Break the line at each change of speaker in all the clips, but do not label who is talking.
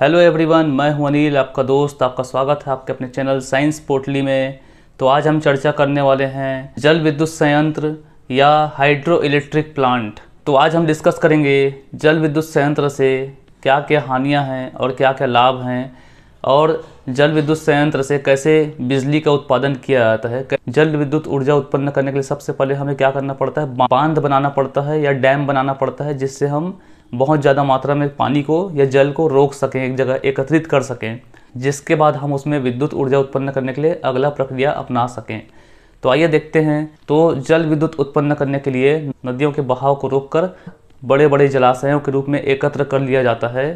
hello everyone मैं हूं अनिल आपका दोस्त आपका स्वागत है आपके अपने चैनल साइंस पोर्टली में तो आज हम चर्चा करने वाले हैं जल विद्युत संयंत्र या हाइड्रो इलेक्ट्रिक प्लांट तो आज हम डिस्कस करेंगे जल विद्युत संयंत्र से क्या क्या हानियां हैं और क्या क्या लाभ हैं और जल विद्युत संयंत्र से कैसे बिजली का उत्पादन किया जाता है जल विद्युत ऊर्जा उत्पन्न करने के लिए सबसे पहले हमें क्या करना पड़ता है बांध बनाना पड़ता है या डैम बनाना पड़ता है जिससे हम बहुत ज़्यादा मात्रा में पानी को या जल को रोक सकें एक जगह एकत्रित कर सकें जिसके बाद हम उसमें विद्युत ऊर्जा उत्पन्न करने के लिए अगला प्रक्रिया अपना सकें तो आइए देखते हैं तो जल विद्युत उत्पन्न करने के लिए नदियों के बहाव को रोककर बड़े बड़े जलाशयों के रूप में एकत्र कर लिया जाता है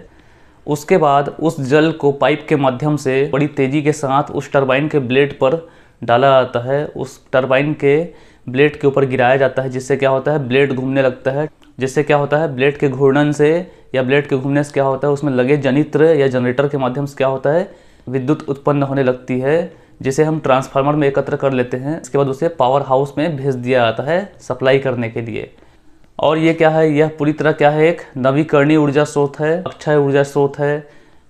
उसके बाद उस जल को पाइप के माध्यम से बड़ी तेज़ी के साथ उस टरबाइन के ब्लेड पर डाला जाता है उस टरबाइन के ब्लेड के ऊपर गिराया जाता है जिससे क्या होता है ब्लेड घूमने लगता है जिससे क्या होता है ब्लेड के घूर्णन से या ब्लेड के घूमने से क्या होता है उसमें लगे जनित्र या जनरेटर के माध्यम से क्या होता है विद्युत उत्पन्न होने लगती है जिसे हम ट्रांसफार्मर में एकत्र कर लेते हैं इसके बाद उसे पावर हाउस में भेज दिया जाता है सप्लाई करने के लिए और ये क्या है यह पूरी तरह क्या है एक नवीकरणीय ऊर्जा स्रोत है अक्षय ऊर्जा स्रोत है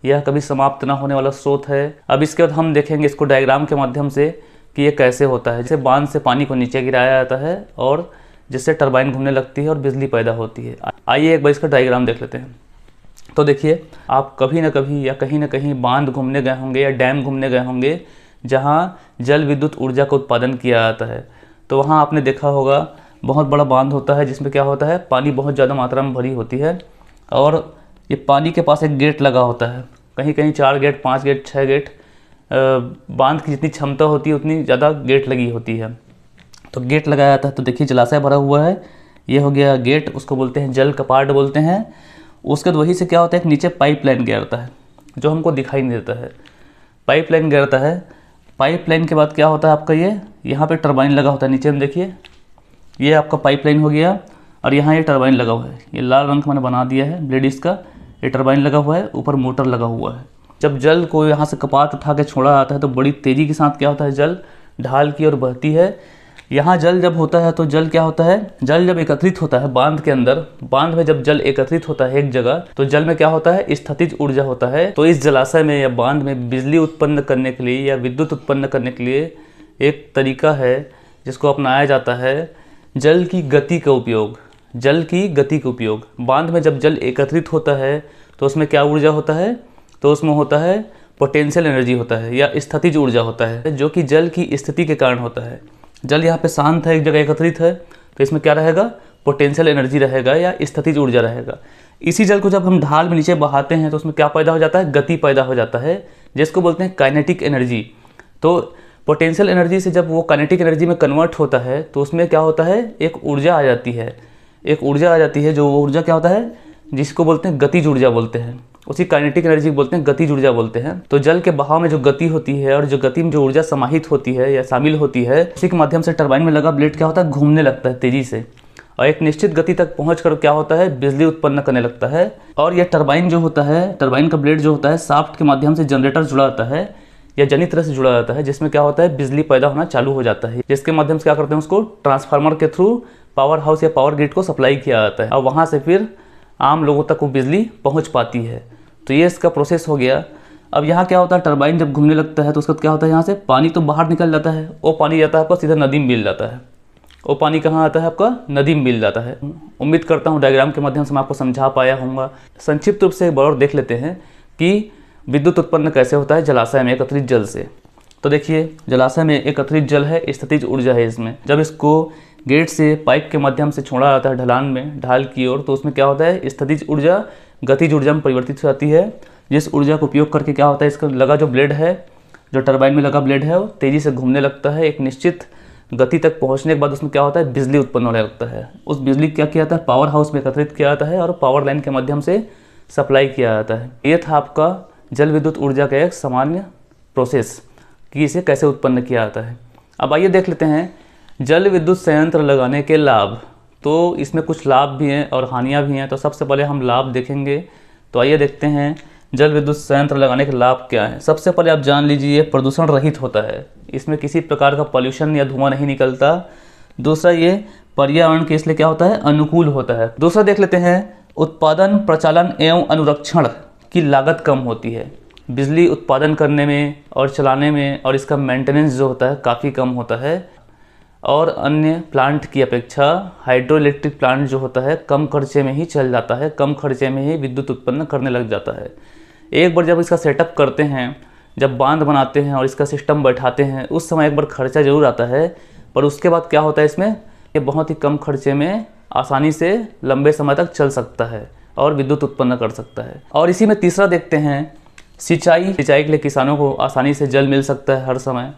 यह कभी समाप्त ना होने वाला स्रोत है अब इसके बाद हम देखेंगे इसको डायग्राम के माध्यम से कि ये कैसे होता है जैसे बांध से पानी को नीचे गिराया जाता है और जिससे टरबाइन घूमने लगती है और बिजली पैदा होती है आइए एक बार इसका डायग्राम देख लेते हैं तो देखिए आप कभी ना कभी या कहीं ना कहीं बांध घूमने गए होंगे या डैम घूमने गए होंगे जहाँ जल विद्युत ऊर्जा का उत्पादन किया जाता है तो वहाँ आपने देखा होगा बहुत बड़ा बांध होता है जिसमें क्या होता है पानी बहुत ज़्यादा मात्रा में भरी होती है और ये पानी के पास एक गेट लगा होता है कहीं कहीं चार गेट पाँच गेट छः गेट बांध की जितनी क्षमता होती है उतनी ज़्यादा गेट लगी होती है तो गेट लगाया जाता है तो देखिए जलाशय भरा हुआ है ये हो गया गेट उसको बोलते हैं जल कपाट बोलते हैं उसके वही से क्या होता है कि नीचे पाइपलाइन गिरता है जो हमको दिखाई नहीं देता है पाइपलाइन गिरता है पाइपलाइन के बाद क्या होता है आपका ये यहाँ पे टरबाइन लगा होता है नीचे में देखिए ये आपका पाइपलाइन हो गया और यहाँ ये टरबाइन लगा हुआ है ये लाल रंग मैंने बना दिया है ब्लेडिस का ये टरबाइन लगा हुआ है ऊपर मोटर लगा हुआ है जब जल को यहाँ से कपाट उठा के छोड़ा जाता है तो बड़ी तेज़ी के साथ क्या होता है जल ढाल की ओर बहती है यहाँ जल जब होता है तो जल क्या होता है जल जब एकत्रित होता है बांध के अंदर बांध में जब जल एकत्रित होता है एक जगह तो जल में क्या होता है स्थितिज ऊर्जा होता है तो इस जलाशय में या बांध में बिजली उत्पन्न करने के लिए या विद्युत उत्पन्न करने के लिए एक तरीका है जिसको अपनाया जाता है जल की गति का उपयोग जल की गति का उपयोग बांध में जब जल एकत्रित होता है तो उसमें क्या ऊर्जा होता है तो उसमें होता है पोटेंशियल एनर्जी होता है या स्थितिज ऊर्जा होता है जो कि जल की स्थिति के कारण होता है जल यहाँ पे शांत है एक जगह एकत्रित है तो इसमें क्या रहेगा पोटेंशियल एनर्जी रहेगा या स्थितिज ऊर्जा रहेगा इसी जल को जब हम ढाल में नीचे बहाते हैं तो उसमें क्या पैदा हो जाता है गति पैदा हो जाता है जिसको बोलते हैं काइनेटिक एनर्जी तो पोटेंशियल एनर्जी से जब वो काइनेटिक एनर्जी में कन्वर्ट होता है तो उसमें क्या होता है एक ऊर्जा आ जाती है एक ऊर्जा आ जाती है जो वो ऊर्जा क्या होता है जिसको बोलते हैं गतिज ऊर्जा बोलते हैं उसी काइनेटिक एनर्जी बोलते हैं गति ऊर्जा बोलते हैं तो जल के बहाव में जो गति होती है और जो गति में जो ऊर्जा समाहित होती है या शामिल होती है उसी के माध्यम से टर्बाइन में लगा ब्लेड क्या होता है घूमने लगता है तेजी से और एक निश्चित गति तक पहुँच कर क्या होता है बिजली उत्पन्न करने लगता है और यह टर्बाइन जो होता है टर्बाइन का ब्लेड जो होता है साफ्ट के माध्यम से जनरेटर जुड़ा होता है या जनित तरह से जुड़ा जाता है जिसमें क्या होता है बिजली पैदा होना चालू हो जाता है जिसके माध्यम से क्या करते हैं उसको ट्रांसफार्मर के थ्रू पावर हाउस या पावर ग्रिड को सप्लाई किया जाता है और वहाँ से फिर आम लोगों तक वो बिजली पहुँच पाती है तो ये इसका प्रोसेस हो गया अब यहाँ क्या होता है टर्बाइन जब घूमने लगता है तो उसका क्या होता है यहाँ से पानी तो बाहर निकल जाता है वो पानी जाता है आपका सीधा नदी में मिल जाता है वो पानी कहाँ आता है आपका नदी में मिल जाता है उम्मीद करता हूँ डायग्राम के माध्यम से मैं आपको समझा पाया हूँ संक्षिप्त रूप से एक बार और देख लेते हैं कि विद्युत उत्पन्न कैसे होता है जलाशय में एकत्रित जल से तो देखिए जलाशय में एकत्रित जल है स्थितिज ऊर्जा है इसमें जब इसको गेट से पाइप के माध्यम से छोड़ा जाता है ढलान में ढाल की ओर तो उसमें क्या होता है स्थितिज ऊर्जा गतिज ऊर्जा में परिवर्तित हो जाती है जिस ऊर्जा का उपयोग करके क्या होता है इसका लगा जो ब्लेड है जो टर्बाइन में लगा ब्लेड है वो तेज़ी से घूमने लगता है एक निश्चित गति तक पहुंचने के बाद उसमें क्या होता है बिजली उत्पन्न होने लगता है उस बिजली क्या किया जाता है पावर हाउस में एकत्रित किया जाता है और पावर लाइन के माध्यम से सप्लाई किया जाता है ये था आपका जल विद्युत ऊर्जा का एक सामान्य प्रोसेस कि इसे कैसे उत्पन्न किया जाता है अब आइए देख लेते हैं जल विद्युत संयंत्र लगाने के लाभ तो इसमें कुछ लाभ भी हैं और हानियाँ भी हैं तो सबसे पहले हम लाभ देखेंगे तो आइए देखते हैं जल विद्युत संयंत्र लगाने के लाभ क्या हैं सबसे पहले आप जान लीजिए प्रदूषण रहित होता है इसमें किसी प्रकार का पॉल्यूशन या धुआं नहीं निकलता दूसरा ये पर्यावरण के इसलिए क्या होता है अनुकूल होता है दूसरा देख लेते हैं उत्पादन प्रचालन एवं अनुरक्षण की लागत कम होती है बिजली उत्पादन करने में और चलाने में और इसका मेंटेनेंस जो होता है काफ़ी कम होता है और अन्य प्लांट की अपेक्षा हाइड्रो इलेक्ट्रिक प्लांट जो होता है कम खर्चे में ही चल जाता है कम खर्चे में ही विद्युत उत्पन्न करने लग जाता है एक बार जब इसका सेटअप करते हैं जब बांध बनाते हैं और इसका सिस्टम बैठाते हैं उस समय एक बार खर्चा ज़रूर आता है पर उसके बाद क्या होता है इसमें ये बहुत ही कम खर्चे में आसानी से लंबे समय तक चल सकता है और विद्युत उत्पन्न कर सकता है और इसी में तीसरा देखते हैं सिंचाई सिंचाई के लिए किसानों को आसानी से जल मिल सकता है हर समय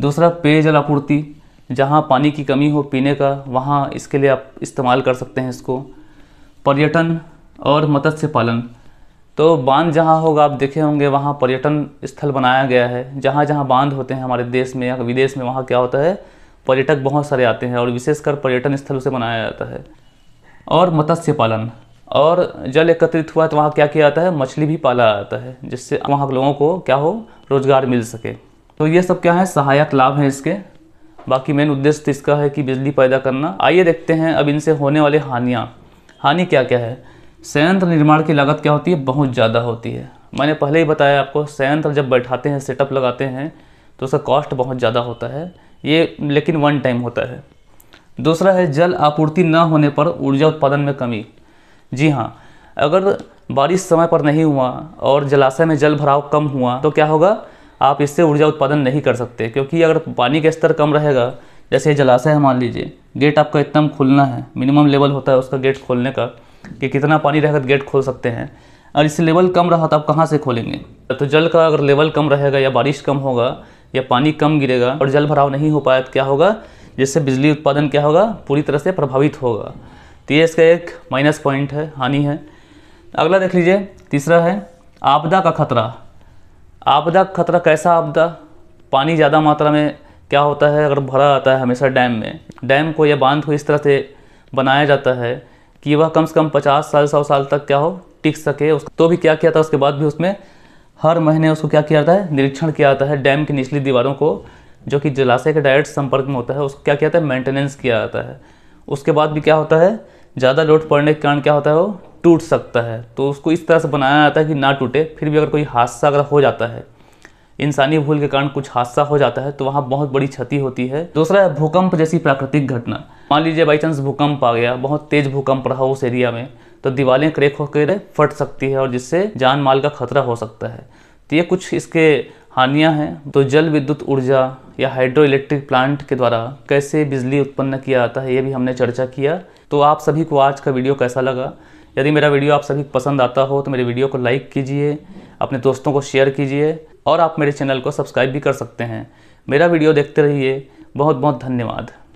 दूसरा पेयजल आपूर्ति जहाँ पानी की कमी हो पीने का वहाँ इसके लिए आप इस्तेमाल कर सकते हैं इसको पर्यटन और मत्स्य पालन तो बांध जहाँ होगा आप देखे होंगे वहाँ पर्यटन स्थल बनाया गया है जहाँ जहाँ बांध होते हैं हमारे देश में या विदेश में वहाँ क्या होता है पर्यटक बहुत सारे आते हैं और विशेषकर पर्यटन स्थल उसे बनाया जाता है और मत्स्य पालन और जल एकत्रित हुआ तो वहाँ क्या किया जाता है मछली भी पाला जाता है जिससे वहाँ लोगों को क्या हो रोज़गार मिल सके तो ये सब क्या है सहायक लाभ हैं इसके बाकी मेन उद्देश्य तो इसका है कि बिजली पैदा करना आइए देखते हैं अब इनसे होने वाले हानियाँ हानि क्या क्या है संयंत्र निर्माण की लागत क्या होती है बहुत ज़्यादा होती है मैंने पहले ही बताया आपको संयंत्र जब बैठाते हैं सेटअप लगाते हैं तो उसका कॉस्ट बहुत ज़्यादा होता है ये लेकिन वन टाइम होता है दूसरा है जल आपूर्ति न होने पर ऊर्जा उत्पादन में कमी जी हाँ अगर बारिश समय पर नहीं हुआ और जलाशय में जल भराव कम हुआ तो क्या होगा आप इससे ऊर्जा उत्पादन नहीं कर सकते क्योंकि अगर पानी का स्तर कम रहेगा जैसे जलाशय है मान लीजिए गेट आपका इतना खुलना है मिनिमम लेवल होता है उसका गेट खोलने का कि कितना पानी रहेगा तो गेट खोल सकते हैं और इससे लेवल कम रहा तो आप कहाँ से खोलेंगे तो जल का अगर लेवल कम रहेगा या बारिश कम होगा या पानी कम गिरेगा और जल भराव नहीं हो पाया तो क्या होगा जिससे बिजली उत्पादन क्या होगा पूरी तरह से प्रभावित होगा तो ये इसका एक माइनस पॉइंट है हानि है अगला देख लीजिए तीसरा है आपदा का खतरा आपदा खतरा कैसा आपदा पानी ज़्यादा मात्रा में क्या होता है अगर भरा आता है हमेशा डैम में डैम को या बांध को इस तरह से बनाया जाता है कि वह कम से कम पचास साल सौ साल तक क्या हो टिक सके उस तो भी क्या किया था उसके बाद भी उसमें हर महीने उसको क्या किया जाता है निरीक्षण किया जाता है डैम की निचली दीवारों को जो कि जलाशय के डायरेक्ट संपर्क में होता है उसको क्या किया जाता है मेंटेनेंस किया जाता है उसके बाद भी क्या होता है ज़्यादा लोड पड़ने के कारण क्या होता है वो टूट सकता है तो उसको इस तरह से बनाया जाता है कि ना टूटे फिर भी अगर कोई हादसा अगर हो जाता है इंसानी भूल के कारण कुछ हादसा हो जाता है तो वहाँ बहुत बड़ी क्षति होती है दूसरा है भूकंप जैसी प्राकृतिक घटना मान लीजिए बाई चांस भूकंप आ गया बहुत तेज भूकंप रहा उस एरिया में तो दीवारें क्रेक होकर फट सकती है और जिससे जान माल का खतरा हो सकता है तो ये कुछ इसके हानियाँ हैं तो जल विद्युत ऊर्जा या हाइड्रो इलेक्ट्रिक प्लांट के द्वारा कैसे बिजली उत्पन्न किया जाता है ये भी हमने चर्चा किया तो आप सभी को आज का वीडियो कैसा लगा यदि मेरा वीडियो आप सभी पसंद आता हो तो मेरे वीडियो को लाइक कीजिए अपने दोस्तों को शेयर कीजिए और आप मेरे चैनल को सब्सक्राइब भी कर सकते हैं मेरा वीडियो देखते रहिए बहुत बहुत धन्यवाद